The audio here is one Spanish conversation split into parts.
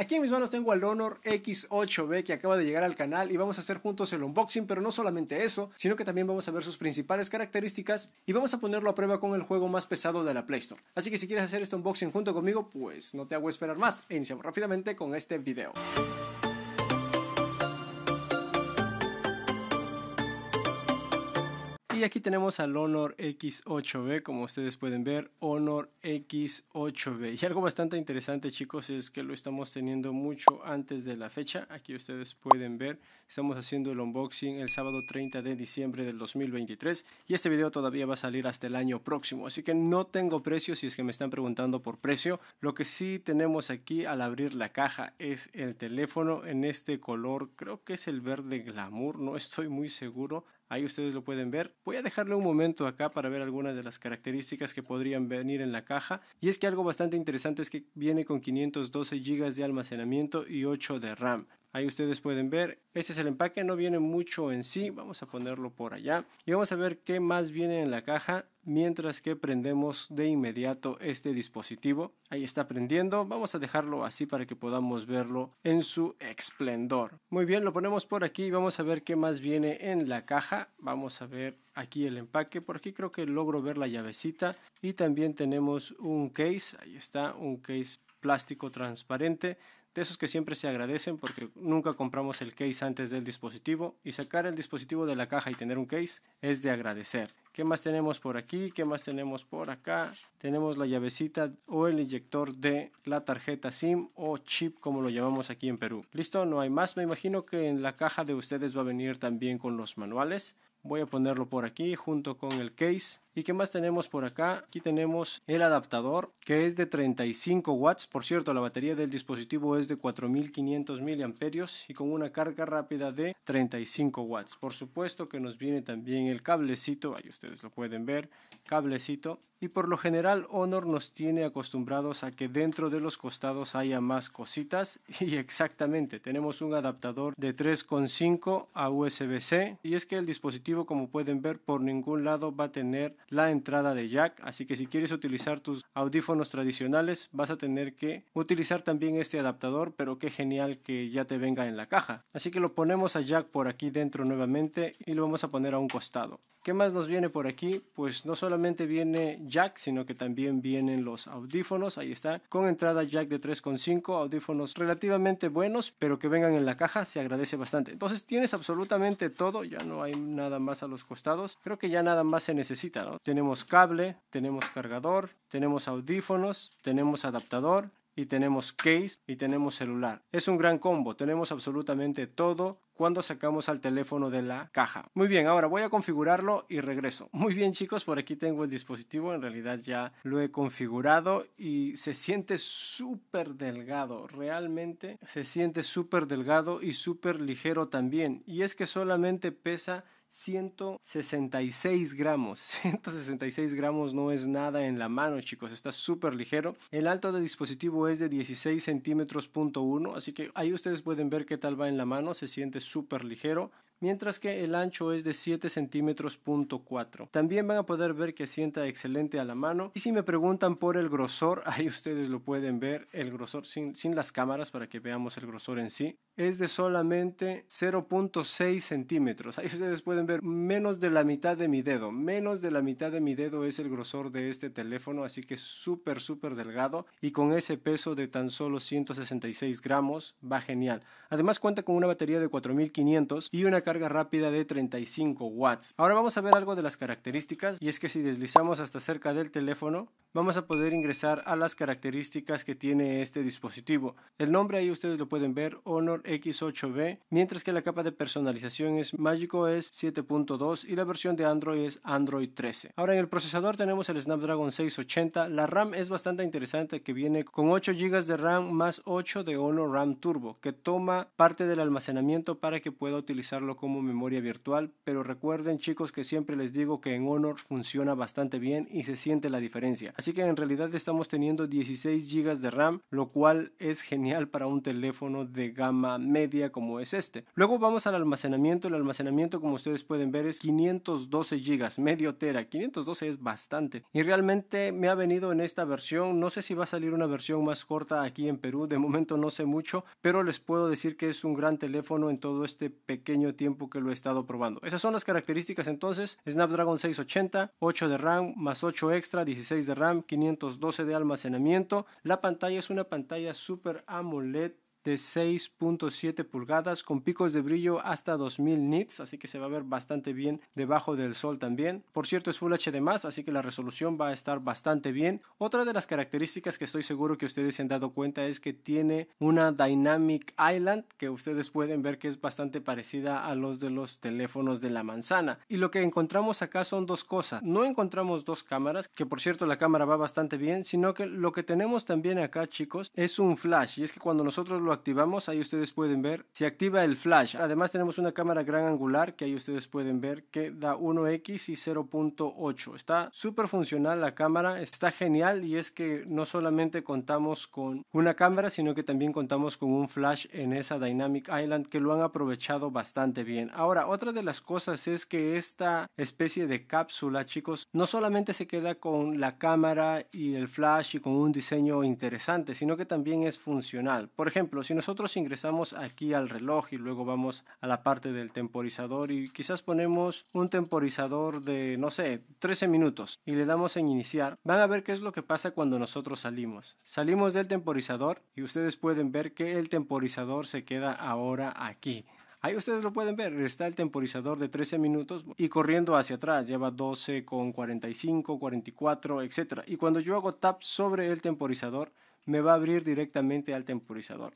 Aquí en mis manos tengo al Honor X8B que acaba de llegar al canal y vamos a hacer juntos el unboxing, pero no solamente eso, sino que también vamos a ver sus principales características y vamos a ponerlo a prueba con el juego más pesado de la Play Store. Así que si quieres hacer este unboxing junto conmigo, pues no te hago esperar más e iniciamos rápidamente con este video. Y aquí tenemos al Honor X8B, como ustedes pueden ver, Honor X8B. Y algo bastante interesante, chicos, es que lo estamos teniendo mucho antes de la fecha. Aquí ustedes pueden ver, estamos haciendo el unboxing el sábado 30 de diciembre del 2023 y este video todavía va a salir hasta el año próximo. Así que no tengo precio si es que me están preguntando por precio. Lo que sí tenemos aquí al abrir la caja es el teléfono en este color, creo que es el verde glamour, no estoy muy seguro. Ahí ustedes lo pueden ver. Voy a dejarle un momento acá para ver algunas de las características que podrían venir en la caja. Y es que algo bastante interesante es que viene con 512 GB de almacenamiento y 8 de RAM. Ahí ustedes pueden ver, este es el empaque, no viene mucho en sí, vamos a ponerlo por allá. Y vamos a ver qué más viene en la caja mientras que prendemos de inmediato este dispositivo. Ahí está prendiendo, vamos a dejarlo así para que podamos verlo en su esplendor. Muy bien, lo ponemos por aquí y vamos a ver qué más viene en la caja. Vamos a ver aquí el empaque, por aquí creo que logro ver la llavecita. Y también tenemos un case, ahí está, un case plástico transparente de esos que siempre se agradecen porque nunca compramos el case antes del dispositivo y sacar el dispositivo de la caja y tener un case es de agradecer. ¿Qué más tenemos por aquí? ¿Qué más tenemos por acá? Tenemos la llavecita o el inyector de la tarjeta SIM o chip como lo llamamos aquí en Perú. Listo, no hay más. Me imagino que en la caja de ustedes va a venir también con los manuales. Voy a ponerlo por aquí junto con el case ¿Y qué más tenemos por acá? Aquí tenemos el adaptador que es de 35 watts. Por cierto, la batería del dispositivo es de 4500 miliamperios y con una carga rápida de 35 watts. Por supuesto que nos viene también el cablecito, ahí ustedes lo pueden ver, cablecito. Y por lo general Honor nos tiene acostumbrados a que dentro de los costados haya más cositas y exactamente tenemos un adaptador de 3.5 a USB-C y es que el dispositivo como pueden ver por ningún lado va a tener la entrada de jack, así que si quieres utilizar tus audífonos tradicionales vas a tener que utilizar también este adaptador, pero qué genial que ya te venga en la caja. Así que lo ponemos a jack por aquí dentro nuevamente y lo vamos a poner a un costado. ¿Qué más nos viene por aquí? Pues no solamente viene jack, sino que también vienen los audífonos, ahí está, con entrada jack de 3.5, audífonos relativamente buenos, pero que vengan en la caja, se agradece bastante. Entonces tienes absolutamente todo, ya no hay nada más a los costados, creo que ya nada más se necesita, ¿no? Tenemos cable, tenemos cargador, tenemos audífonos, tenemos adaptador y tenemos case y tenemos celular. Es un gran combo, tenemos absolutamente todo cuando sacamos al teléfono de la caja. Muy bien, ahora voy a configurarlo y regreso. Muy bien chicos, por aquí tengo el dispositivo, en realidad ya lo he configurado y se siente súper delgado, realmente se siente súper delgado y súper ligero también. Y es que solamente pesa 166 gramos. 166 gramos no es nada en la mano, chicos. Está súper ligero. El alto del dispositivo es de 16 centímetros punto uno. Así que ahí ustedes pueden ver qué tal va en la mano. Se siente súper ligero mientras que el ancho es de 7 centímetros punto También van a poder ver que sienta excelente a la mano y si me preguntan por el grosor, ahí ustedes lo pueden ver, el grosor sin, sin las cámaras para que veamos el grosor en sí, es de solamente 0.6 centímetros. Ahí ustedes pueden ver menos de la mitad de mi dedo, menos de la mitad de mi dedo es el grosor de este teléfono, así que es súper súper delgado y con ese peso de tan solo 166 gramos va genial. Además cuenta con una batería de 4500 y una carga rápida de 35 watts. Ahora vamos a ver algo de las características y es que si deslizamos hasta cerca del teléfono vamos a poder ingresar a las características que tiene este dispositivo. El nombre ahí ustedes lo pueden ver, Honor X8B, mientras que la capa de personalización es MagicOS 7.2 y la versión de Android es Android 13. Ahora en el procesador tenemos el Snapdragon 680, la RAM es bastante interesante que viene con 8 GB de RAM más 8 de Honor RAM Turbo, que toma parte del almacenamiento para que pueda utilizarlo como memoria virtual, pero recuerden chicos que siempre les digo que en Honor funciona bastante bien y se siente la diferencia. Así que en realidad estamos teniendo 16 GB de RAM, lo cual es genial para un teléfono de gama media como es este. Luego vamos al almacenamiento. El almacenamiento, como ustedes pueden ver, es 512 GB, medio tera. 512 es bastante. Y realmente me ha venido en esta versión. No sé si va a salir una versión más corta aquí en Perú. De momento no sé mucho, pero les puedo decir que es un gran teléfono en todo este pequeño tiempo que lo he estado probando. Esas son las características entonces. Snapdragon 680, 8 de RAM, más 8 extra, 16 de RAM 512 de almacenamiento. La pantalla es una pantalla Super AMOLED de 6.7 pulgadas con picos de brillo hasta 2000 nits, así que se va a ver bastante bien debajo del sol también. Por cierto es Full HD+, así que la resolución va a estar bastante bien. Otra de las características que estoy seguro que ustedes se han dado cuenta es que tiene una Dynamic Island que ustedes pueden ver que es bastante parecida a los de los teléfonos de la manzana. Y lo que encontramos acá son dos cosas. No encontramos dos cámaras, que por cierto la cámara va bastante bien, sino que lo que tenemos también acá chicos es un flash y es que cuando nosotros lo activamos, ahí ustedes pueden ver, se activa el flash. Además tenemos una cámara gran angular que ahí ustedes pueden ver que da 1x y 0.8. Está súper funcional la cámara, está genial y es que no solamente contamos con una cámara, sino que también contamos con un flash en esa Dynamic Island que lo han aprovechado bastante bien. Ahora, otra de las cosas es que esta especie de cápsula, chicos, no solamente se queda con la cámara y el flash y con un diseño interesante, sino que también es funcional. Por ejemplo, si nosotros ingresamos aquí al reloj y luego vamos a la parte del temporizador y quizás ponemos un temporizador de, no sé, 13 minutos y le damos en iniciar, van a ver qué es lo que pasa cuando nosotros salimos. Salimos del temporizador y ustedes pueden ver que el temporizador se queda ahora aquí. Ahí ustedes lo pueden ver, está el temporizador de 13 minutos y corriendo hacia atrás, lleva 12 con 45, 44, etc. Y cuando yo hago tap sobre el temporizador, me va a abrir directamente al temporizador.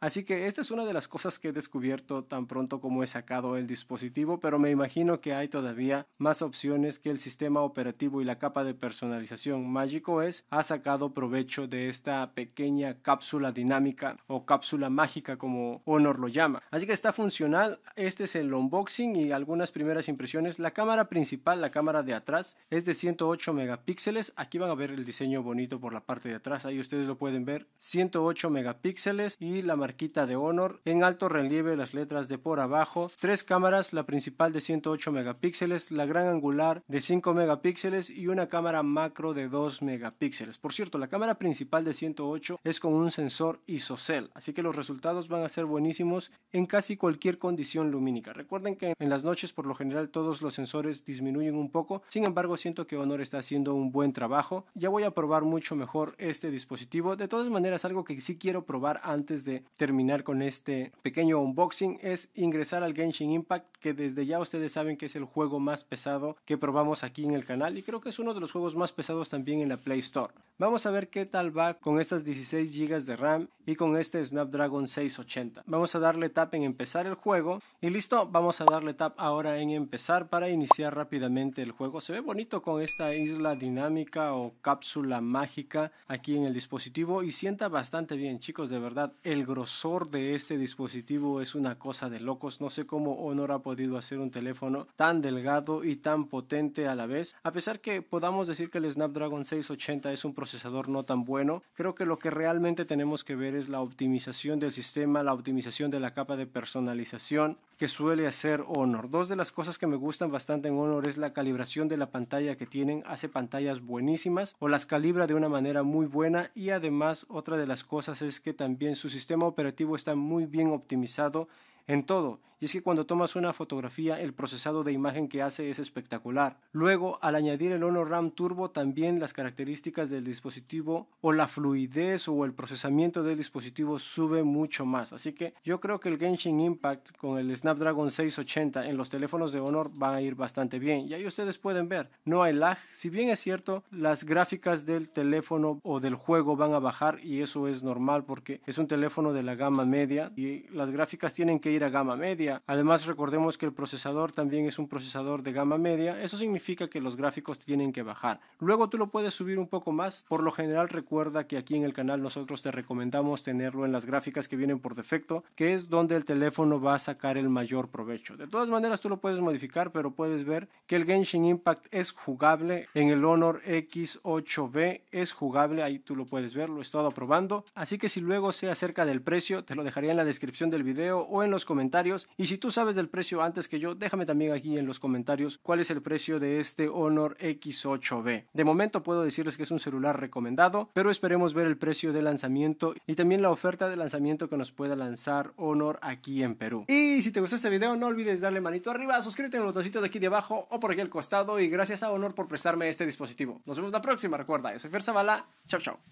Así que esta es una de las cosas que he descubierto tan pronto como he sacado el dispositivo, pero me imagino que hay todavía más opciones que el sistema operativo y la capa de personalización MagicOS ha sacado provecho de esta pequeña cápsula dinámica o cápsula mágica como Honor lo llama. Así que está funcional, este es el unboxing y algunas primeras impresiones. La cámara principal, la cámara de atrás, es de 108 megapíxeles. Aquí van a ver el diseño bonito por la parte de atrás, ahí ustedes lo pueden ver. 108 megapíxeles y la de Honor, en alto relieve las letras de por abajo, tres cámaras, la principal de 108 megapíxeles, la gran angular de 5 megapíxeles y una cámara macro de 2 megapíxeles. Por cierto, la cámara principal de 108 es con un sensor ISOCELL, así que los resultados van a ser buenísimos en casi cualquier condición lumínica. Recuerden que en las noches por lo general todos los sensores disminuyen un poco, sin embargo siento que Honor está haciendo un buen trabajo. Ya voy a probar mucho mejor este dispositivo. De todas maneras, algo que sí quiero probar antes de terminar con este pequeño unboxing es ingresar al Genshin Impact que desde ya ustedes saben que es el juego más pesado que probamos aquí en el canal y creo que es uno de los juegos más pesados también en la Play Store. Vamos a ver qué tal va con estas 16 GB de RAM y con este Snapdragon 680. Vamos a darle tap en empezar el juego y listo, vamos a darle tap ahora en empezar para iniciar rápidamente el juego. Se ve bonito con esta isla dinámica o cápsula mágica aquí en el dispositivo y sienta bastante bien chicos de verdad el grosor de este dispositivo es una cosa de locos. No sé cómo Honor ha podido hacer un teléfono tan delgado y tan potente a la vez. A pesar que podamos decir que el Snapdragon 680 es un procesador no tan bueno, creo que lo que realmente tenemos que ver es la optimización del sistema, la optimización de la capa de personalización que suele hacer Honor. Dos de las cosas que me gustan bastante en Honor es la calibración de la pantalla que tienen. Hace pantallas buenísimas o las calibra de una manera muy buena y además otra de las cosas es que también su sistema operativo está muy bien optimizado en todo y es que cuando tomas una fotografía el procesado de imagen que hace es espectacular. Luego, al añadir el Honor RAM Turbo también las características del dispositivo o la fluidez o el procesamiento del dispositivo sube mucho más. Así que yo creo que el Genshin Impact con el Snapdragon 680 en los teléfonos de Honor van a ir bastante bien. Y ahí ustedes pueden ver, no hay lag. Si bien es cierto, las gráficas del teléfono o del juego van a bajar y eso es normal porque es un teléfono de la gama media y las gráficas tienen que ir a gama media Además, recordemos que el procesador también es un procesador de gama media. Eso significa que los gráficos tienen que bajar. Luego tú lo puedes subir un poco más. Por lo general, recuerda que aquí en el canal nosotros te recomendamos tenerlo en las gráficas que vienen por defecto, que es donde el teléfono va a sacar el mayor provecho. De todas maneras, tú lo puedes modificar, pero puedes ver que el Genshin Impact es jugable en el Honor X8B. Es jugable, ahí tú lo puedes ver, lo he estado probando. Así que si luego sea acerca del precio, te lo dejaría en la descripción del video o en los comentarios y si tú sabes del precio antes que yo, déjame también aquí en los comentarios cuál es el precio de este Honor X8B. De momento puedo decirles que es un celular recomendado, pero esperemos ver el precio de lanzamiento y también la oferta de lanzamiento que nos pueda lanzar Honor aquí en Perú. Y si te gustó este video, no olvides darle manito arriba, suscríbete en el botoncito de aquí de abajo o por aquí al costado y gracias a Honor por prestarme este dispositivo. Nos vemos la próxima, recuerda, yo soy Fer Zavala, chao chao.